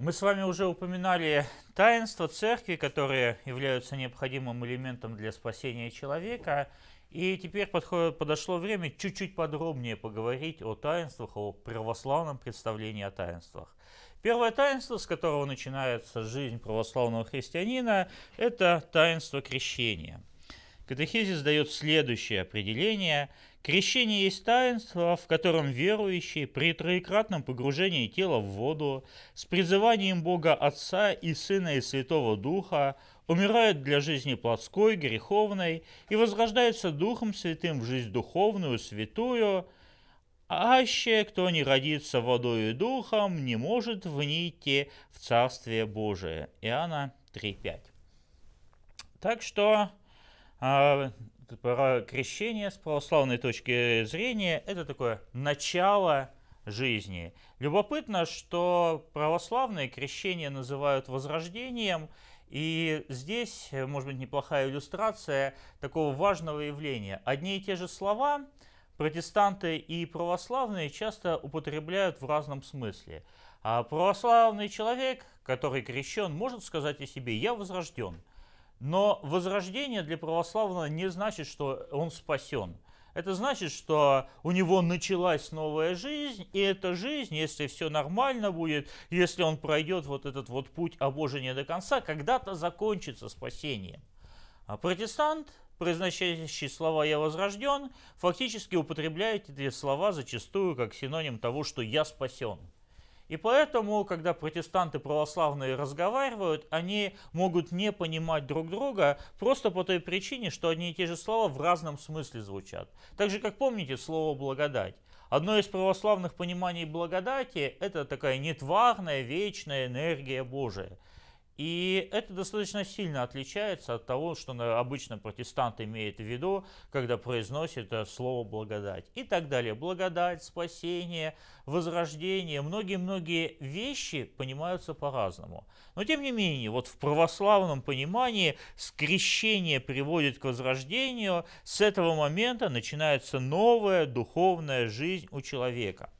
Мы с вами уже упоминали таинства церкви, которые являются необходимым элементом для спасения человека. И теперь подходит, подошло время чуть-чуть подробнее поговорить о таинствах, о православном представлении о таинствах. Первое таинство, с которого начинается жизнь православного христианина, это таинство крещения. Катехизис дает следующее определение – Крещение есть таинство, в котором верующие при троекратном погружении тела в воду с призыванием Бога Отца и Сына и Святого Духа умирают для жизни плотской, греховной и возрождаются Духом Святым в жизнь духовную, святую, аще кто не родится водою и духом, не может войти в Царствие Божие. Иоанна 3.5. Так что а, про крещение с православной точки зрения – это такое начало жизни. Любопытно, что православные крещение называют возрождением, и здесь, э, может быть, неплохая иллюстрация такого важного явления. Одни и те же слова протестанты и православные часто употребляют в разном смысле. А православный человек, который крещен, может сказать о себе «я возрожден», но возрождение для православного не значит, что он спасен. Это значит, что у него началась новая жизнь, и эта жизнь, если все нормально будет, если он пройдет вот этот вот путь обожения до конца, когда-то закончится спасением. А протестант, произносящий слова «я возрожден», фактически употребляет эти слова зачастую как синоним того, что «я спасен». И поэтому, когда протестанты православные разговаривают, они могут не понимать друг друга просто по той причине, что одни и те же слова в разном смысле звучат. Так же, как помните слово «благодать». Одно из православных пониманий благодати – это такая нетварная, вечная энергия Божия – и это достаточно сильно отличается от того, что обычно протестант имеет в виду, когда произносит э, слово благодать и так далее. Благодать, спасение, возрождение, многие-многие вещи понимаются по-разному. Но тем не менее, вот в православном понимании скрещение приводит к возрождению, с этого момента начинается новая духовная жизнь у человека.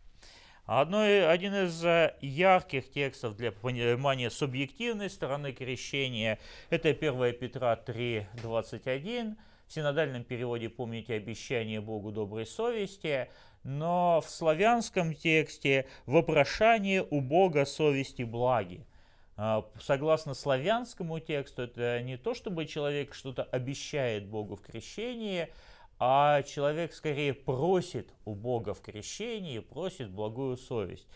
Одной, один из э, ярких текстов для понимания субъективной стороны крещения – это 1 Петра 3, 21. В синодальном переводе помните обещание Богу доброй совести, но в славянском тексте «вопрошание у Бога совести благи». А, согласно славянскому тексту, это не то, чтобы человек что-то обещает Богу в крещении – а человек скорее просит у Бога в крещении, просит благую совесть.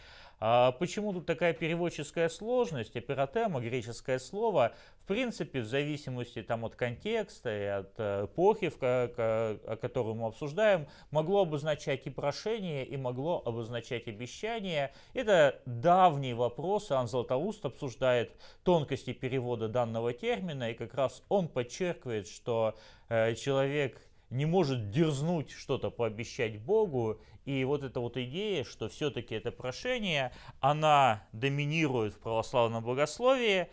А почему тут такая переводческая сложность? Эпиротема, греческое слово, в принципе, в зависимости там, от контекста и от э, эпохи, в которую мы обсуждаем, могло обозначать и прошение, и могло обозначать обещание. Это давний вопрос, Иоанн Златоуст обсуждает тонкости перевода данного термина, и как раз он подчеркивает, что э, человек не может дерзнуть что-то пообещать Богу. И вот эта вот идея, что все-таки это прошение, она доминирует в православном богословии,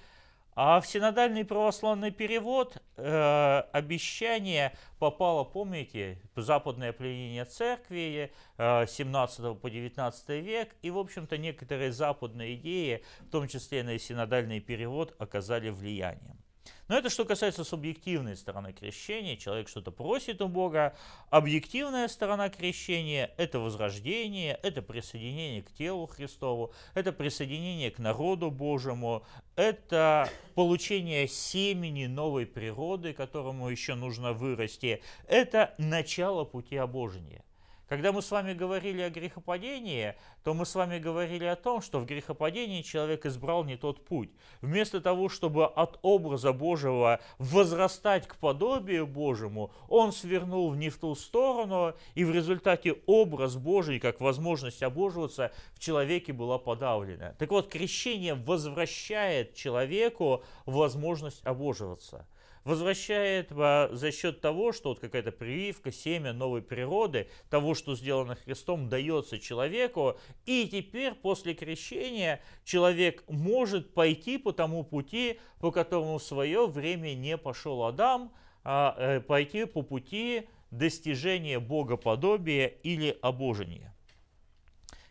а в синодальный православный перевод э, обещание попало, помните, западное пленение церкви э, 17 по 19 век. И, в общем-то, некоторые западные идеи, в том числе и на синодальный перевод, оказали влияние. Но это что касается субъективной стороны крещения. Человек что-то просит у Бога. Объективная сторона крещения – это возрождение, это присоединение к телу Христову, это присоединение к народу Божьему, это получение семени новой природы, которому еще нужно вырасти. Это начало пути обожения – когда мы с вами говорили о грехопадении, то мы с вами говорили о том, что в грехопадении человек избрал не тот путь. Вместо того, чтобы от образа Божьего возрастать к подобию Божьему, он свернул не в ту сторону, и в результате образ Божий, как возможность обоживаться, в человеке была подавлена. Так вот, крещение возвращает человеку возможность обоживаться – возвращает а, за счет того, что вот какая-то прививка, семя новой природы, того, что сделано Христом, дается человеку. И теперь после крещения человек может пойти по тому пути, по которому в свое время не пошел Адам, а э, пойти по пути достижения богоподобия или обожения.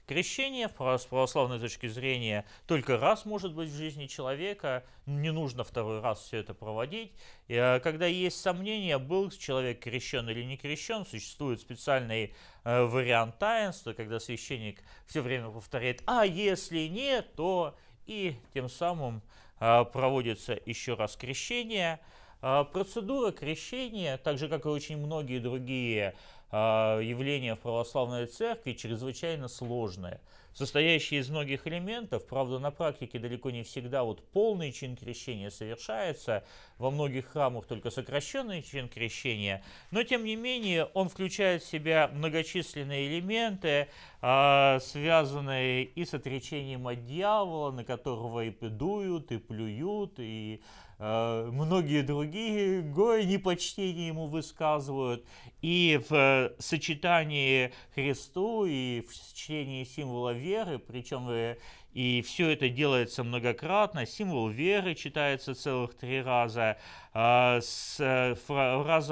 Крещение, с православной точки зрения, только раз может быть в жизни человека, не нужно второй раз все это проводить. Э, когда есть сомнения, был человек крещен или не крещен, существует специальный э, вариант таинства, когда священник все время повторяет «а если нет, то…» и тем самым э, проводится еще раз крещение. Процедура крещения, так же как и очень многие другие а, явление в православной церкви чрезвычайно сложное, состоящее из многих элементов. Правда, на практике далеко не всегда вот полный чин крещения совершается, во многих храмах только сокращенный чин крещения, но тем не менее он включает в себя многочисленные элементы, а, связанные и с отречением от дьявола, на которого и педуют, и плюют, и Э, многие другие горе непочтение ему высказывают. И в э, сочетании Христу и в чтении символа веры, причем э, и все это делается многократно. Символ веры читается целых три раза. Фраза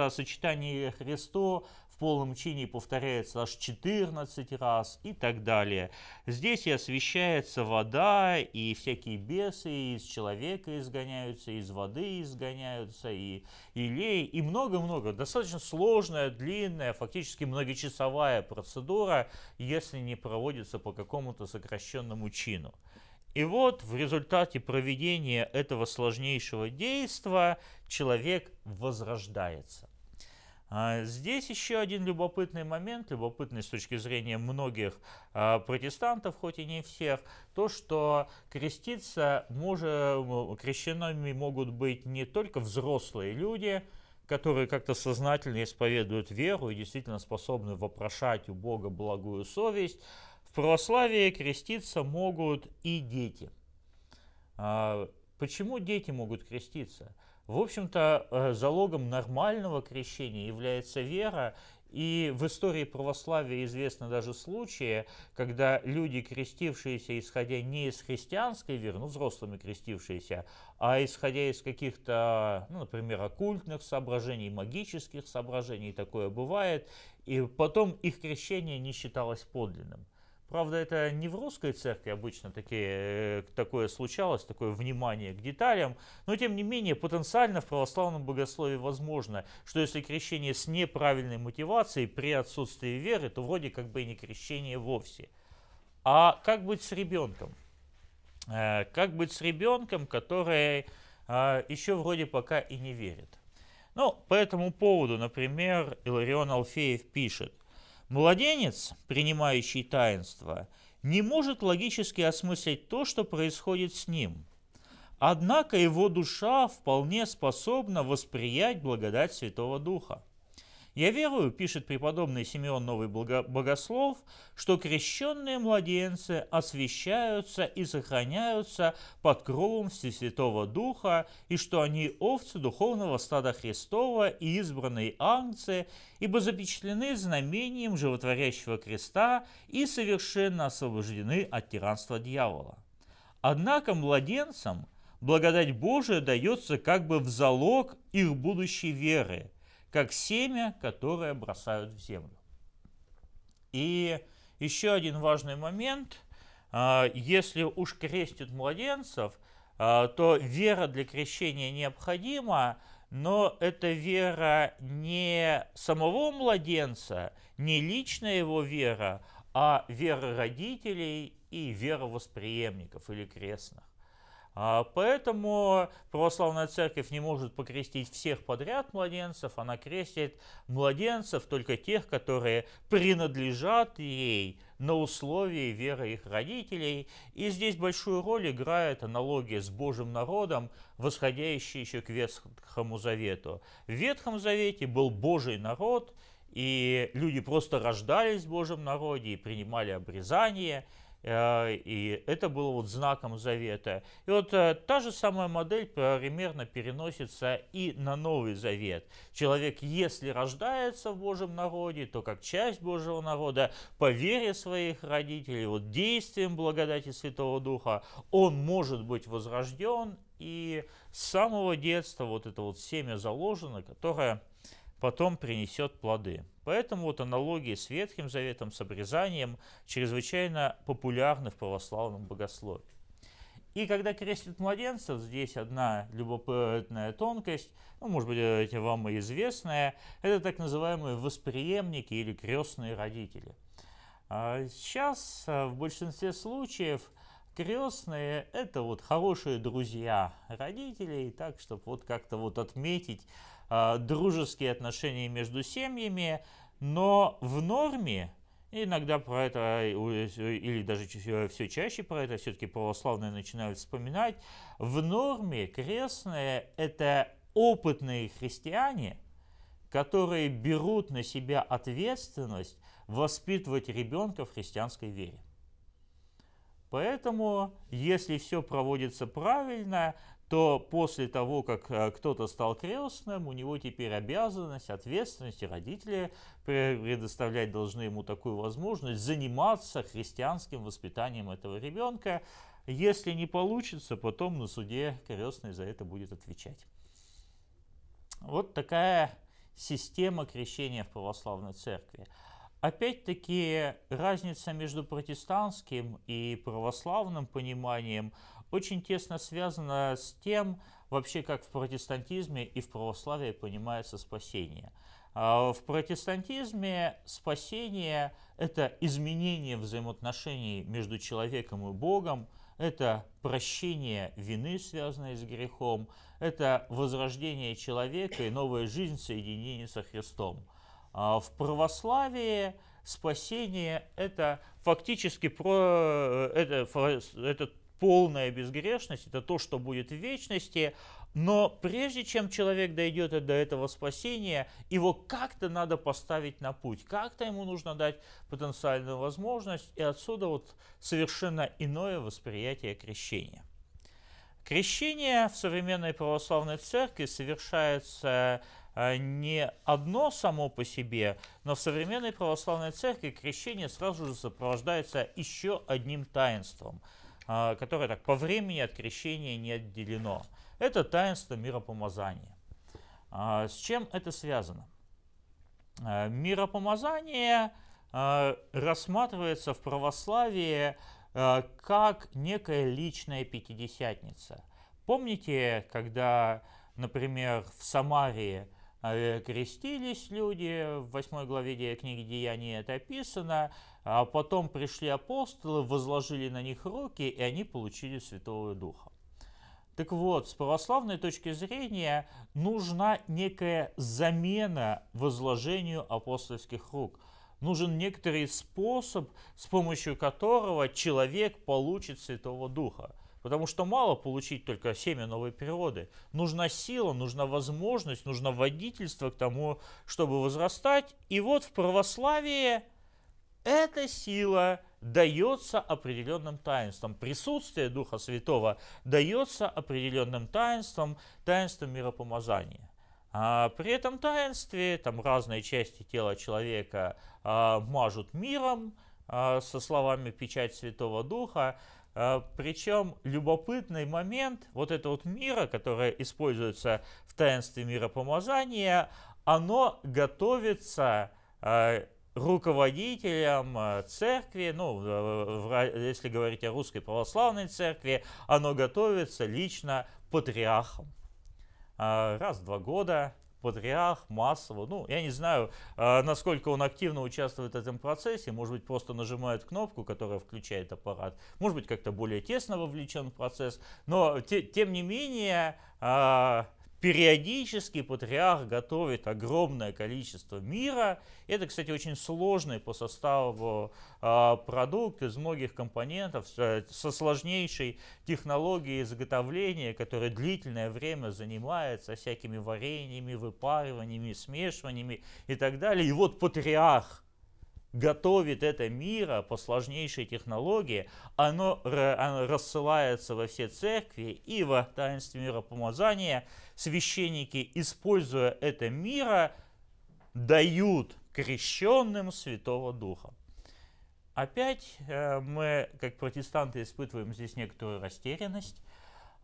о сочетании Христу полном чине повторяется аж 14 раз и так далее. Здесь и освещается вода, и всякие бесы из человека изгоняются, из воды изгоняются, и илей, и много-много. Достаточно сложная, длинная, фактически многочасовая процедура, если не проводится по какому-то сокращенному чину. И вот в результате проведения этого сложнейшего действия человек возрождается. А, здесь еще один любопытный момент, любопытный с точки зрения многих а, протестантов, хоть и не всех, то, что креститься может, крещенными могут быть не только взрослые люди, которые как-то сознательно исповедуют веру и действительно способны вопрошать у Бога благую совесть, в православии креститься могут и дети. А, Почему дети могут креститься? В общем-то, э, залогом нормального крещения является вера, и в истории православия известны даже случаи, когда люди, крестившиеся, исходя не из христианской веры, ну, взрослыми крестившиеся, а исходя из каких-то, ну, например, оккультных соображений, магических соображений, такое бывает, и потом их крещение не считалось подлинным. Правда, это не в русской церкви обычно такие, э, такое случалось, такое внимание к деталям, но тем не менее потенциально в православном богословии возможно, что если крещение с неправильной мотивацией при отсутствии веры, то вроде как бы и не крещение вовсе. А как быть с ребенком? Э, как быть с ребенком, который э, еще вроде пока и не верит? Ну, по этому поводу, например, Иларион Алфеев пишет, Младенец, принимающий таинство, не может логически осмыслить то, что происходит с ним. Однако его душа вполне способна восприять благодать Святого Духа. Я верую, пишет преподобный Симеон Новый Богослов, что крещенные младенцы освящаются и сохраняются под кровом Всесвятого Духа, и что они овцы духовного стада Христова и избранные ангцы, ибо запечатлены знамением животворящего креста и совершенно освобождены от тиранства дьявола. Однако младенцам благодать Божия дается как бы в залог их будущей веры – как семя, которое бросают в землю. И еще один важный момент. А, если уж крестят младенцев, а, то вера для крещения необходима, но это вера не самого младенца, не личная его вера, а вера родителей и вера восприемников или крестных. А поэтому православная церковь не может покрестить всех подряд младенцев, она крестит младенцев только тех, которые принадлежат ей на условии веры их родителей. И здесь большую роль играет аналогия с Божьим народом, восходящая еще к Ветхому Завету. В Ветхом Завете был Божий народ, и люди просто рождались в Божьем народе и принимали обрезание – Э, и это было вот знаком завета. И вот э, та же самая модель примерно переносится и на Новый Завет. Человек, если рождается в Божьем народе, то как часть Божьего народа, по вере своих родителей, вот действием благодати Святого Духа, он может быть возрожден, и с самого детства вот это вот семя заложено, которое потом принесет плоды. Поэтому вот аналогии с Ветхим Заветом, с обрезанием чрезвычайно популярны в православном богословии. И когда крестят младенцев, здесь одна любопытная тонкость, ну, может быть, это вам и известная, это так называемые восприемники или крестные родители. А сейчас а, в большинстве случаев крестные – это вот хорошие друзья родителей, так, чтобы вот как-то вот отметить Э, дружеские отношения между семьями, но в норме Иногда про это, или даже э, все чаще про это, все-таки православные начинают вспоминать. В норме крестные – это опытные христиане, которые берут на себя ответственность воспитывать ребенка в христианской вере. Поэтому, если все проводится правильно, то после того, как э, кто-то стал крестным, у него теперь обязанность, ответственность, и родители предоставлять должны ему такую возможность заниматься христианским воспитанием этого ребенка. Если не получится, потом на суде крестный за это будет отвечать. Вот такая система крещения в православной церкви. Опять-таки разница между протестантским и православным пониманием очень тесно связано с тем, вообще как в протестантизме и в православии понимается спасение. А, в протестантизме спасение – это изменение взаимоотношений между человеком и Богом, это прощение вины, связанной с грехом, это возрождение человека и новая жизнь в соединении со Христом. А, в православии спасение – это фактически про, э, это, это полная безгрешность, это то, что будет в вечности. Но прежде чем человек дойдет до этого спасения, его как-то надо поставить на путь, как-то ему нужно дать потенциальную возможность, и отсюда вот совершенно иное восприятие крещения. Крещение в современной православной церкви совершается э, не одно само по себе, но в современной православной церкви крещение сразу же сопровождается еще одним таинством – а, которое так по времени от крещения не отделено. Это таинство миропомазания. А, с чем это связано? А, миропомазание рассматривается в православии как некая личная пятидесятница. Помните, когда, например, в Самарии Э, крестились люди, в 8 главе книги Деяний это описано, а потом пришли апостолы, возложили на них руки, и они получили Святого Духа. Так вот, с православной точки зрения нужна некая замена возложению апостольских рук. Нужен некоторый способ, с помощью которого человек получит Святого Духа. Потому что мало получить только семя новой природы. Нужна сила, нужна возможность, нужно водительство к тому, чтобы возрастать. И вот в православии эта сила дается определенным таинством. Присутствие Духа Святого дается определенным таинством, таинством миропомазания. А при этом таинстве там разные части тела человека а, мажут миром а, со словами «печать Святого Духа». А, Причем любопытный момент, вот это вот мира, которое используется в таинстве миропомазания, оно готовится а, руководителям а, церкви, ну, если говорить о русской православной церкви, оно готовится лично патриархом. Раз в два года патриарх массово. Ну, я не знаю, э, насколько он активно участвует в этом процессе. Может быть, просто нажимает кнопку, которая включает аппарат. Может быть, как-то более тесно вовлечен в процесс. Но, те, тем не менее, э, Периодически патриарх готовит огромное количество мира. Это, кстати, очень сложный по составу а, продукт из многих компонентов э, со сложнейшей технологией изготовления, которая длительное время занимается всякими вареньями, выпариваниями, смешиваниями и так далее. И вот патриарх готовит это мира по сложнейшей технологии, оно, рассылается во все церкви и во таинстве миропомазания. Священники, используя это мира, дают крещенным Святого Духа. Опять э, мы, как протестанты, испытываем здесь некоторую растерянность,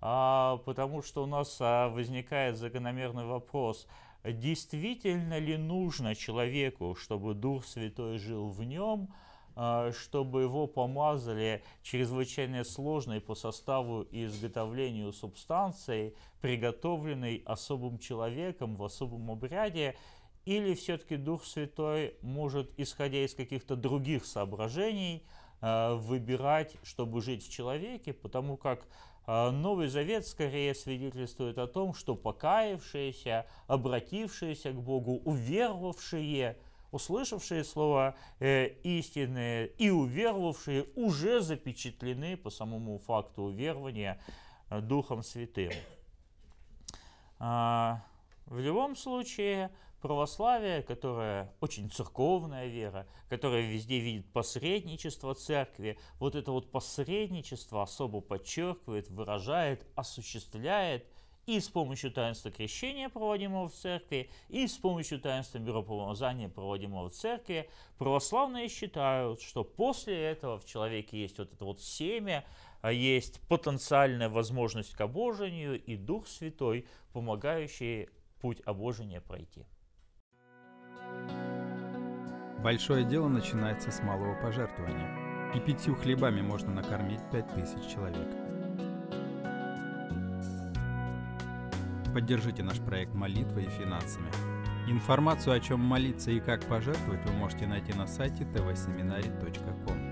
а, потому что у нас а, возникает закономерный вопрос – действительно ли нужно человеку, чтобы Дух Святой жил в нем, а, чтобы его помазали чрезвычайно сложной по составу и изготовлению субстанции, приготовленной особым человеком в особом обряде, или все-таки Дух Святой может, исходя из каких-то других соображений, Э, выбирать, чтобы жить в человеке, потому как э, Новый Завет скорее свидетельствует о том, что покаявшиеся, обратившиеся к Богу, уверовавшие, услышавшие слова э, истинные и уверовавшие уже запечатлены по самому факту уверования э, Духом Святым. А, в любом случае, православие, которое очень церковная вера, которая везде видит посредничество церкви, вот это вот посредничество особо подчеркивает, выражает, осуществляет и с помощью таинства крещения, проводимого в церкви, и с помощью таинства миропомазания, проводимого в церкви, православные считают, что после этого в человеке есть вот это вот семя, а есть потенциальная возможность к обожению и Дух Святой, помогающий путь обожения пройти. Большое дело начинается с малого пожертвования, и пятью хлебами можно накормить пять тысяч человек. Поддержите наш проект молитвой и финансами. Информацию, о чем молиться и как пожертвовать, вы можете найти на сайте tvseminary.com.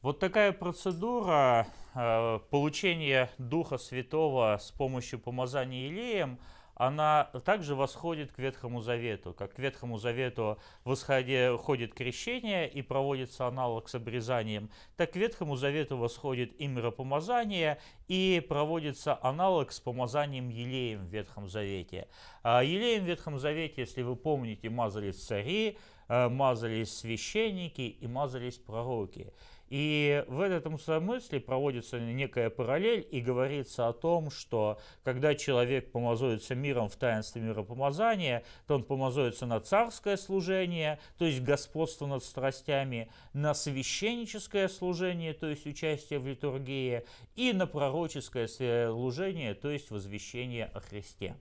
Вот такая процедура э, получения Духа Святого с помощью помазания елеем – она также восходит к Ветхому Завету. Как к Ветхому Завету восходит крещение и проводится аналог с обрезанием, так к Ветхому Завету восходит и миропомазание, и проводится аналог с помазанием елеем в Ветхом Завете. А, елеем в Ветхом Завете, если вы помните, мазались цари, э, мазались священники и мазались пророки. И в этом смысле проводится некая параллель и говорится о том, что когда человек помазуется миром в таинстве миропомазания, то он помазуется на царское служение, то есть господство над страстями, на священническое служение, то есть участие в литургии, и на пророческое служение, то есть возвещение о Христе.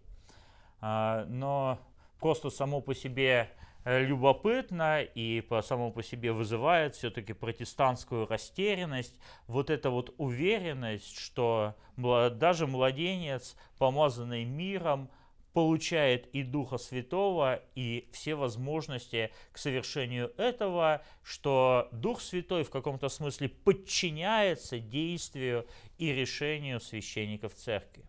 А, но просто само по себе Э, любопытно и по самому по себе вызывает все-таки протестантскую растерянность, вот эта вот уверенность, что даже младенец, помазанный миром, получает и Духа Святого, и все возможности к совершению этого, что Дух Святой в каком-то смысле подчиняется действию и решению священников Церкви.